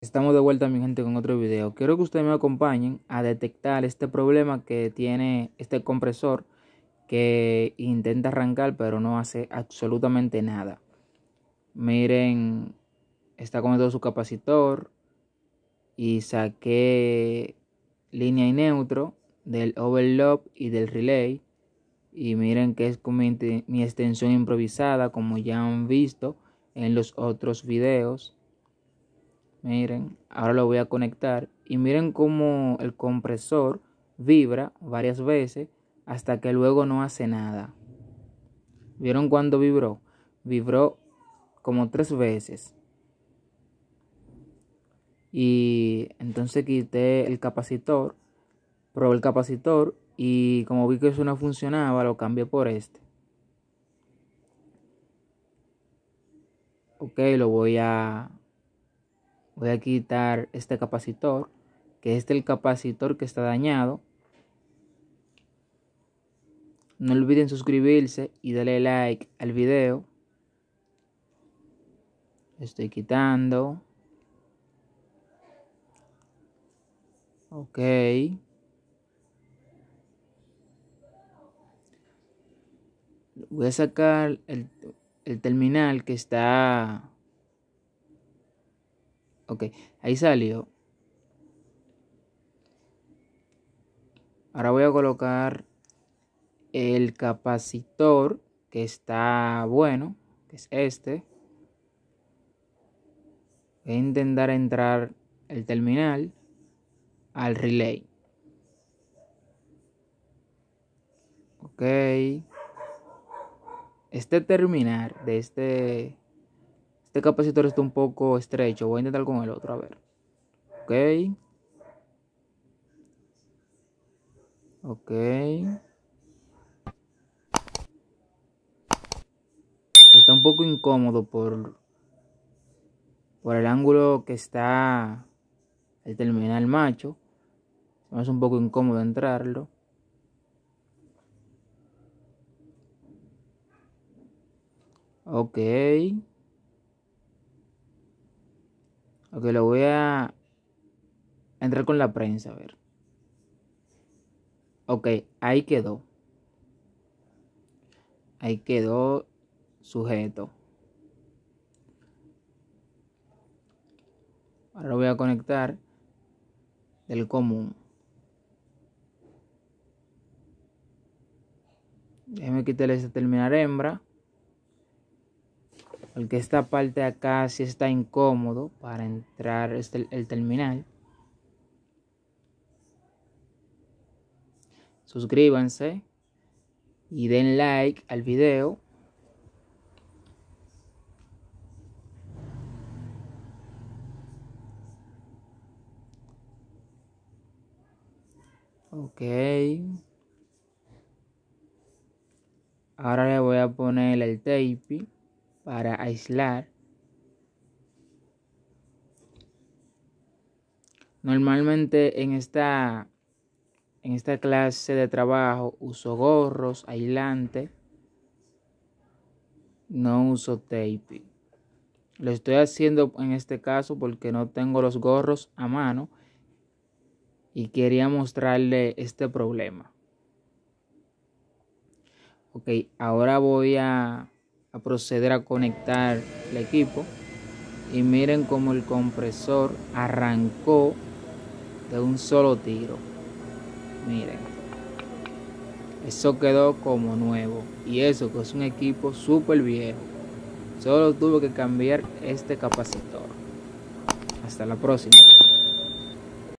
Estamos de vuelta mi gente con otro video. Quiero que ustedes me acompañen a detectar este problema que tiene este compresor que intenta arrancar pero no hace absolutamente nada. Miren, está todo su capacitor y saqué línea y neutro del overlock y del relay. Y miren que es con mi extensión improvisada como ya han visto en los otros videos Miren, ahora lo voy a conectar y miren cómo el compresor vibra varias veces hasta que luego no hace nada. ¿Vieron cuándo vibró? Vibró como tres veces. Y entonces quité el capacitor, probé el capacitor y como vi que eso no funcionaba, lo cambié por este. Ok, lo voy a voy a quitar este capacitor, que este es el capacitor que está dañado. No olviden suscribirse y darle like al video. Estoy quitando. Ok. Voy a sacar el, el terminal que está Ok, ahí salió. Ahora voy a colocar el capacitor que está bueno, que es este. Voy a intentar entrar el terminal al relay. Ok. Este terminal de este este capacitor está un poco estrecho. Voy a intentar con el otro, a ver. Ok. Ok. Está un poco incómodo por, por el ángulo que está el terminal macho. Es un poco incómodo entrarlo. Ok. Ok, lo voy a entrar con la prensa, a ver. Ok, ahí quedó. Ahí quedó sujeto. Ahora lo voy a conectar del común. Déjeme quitarle ese terminar hembra porque esta parte de acá sí está incómodo para entrar este, el terminal. Suscríbanse y den like al video. Ok. Ahora le voy a poner el tape para aislar. Normalmente en esta, en esta clase de trabajo uso gorros, aislante, no uso tape. Lo estoy haciendo en este caso porque no tengo los gorros a mano y quería mostrarle este problema. Ok, ahora voy a a proceder a conectar el equipo y miren como el compresor arrancó de un solo tiro. Miren, eso quedó como nuevo y eso que es un equipo súper viejo. Solo tuve que cambiar este capacitor. Hasta la próxima.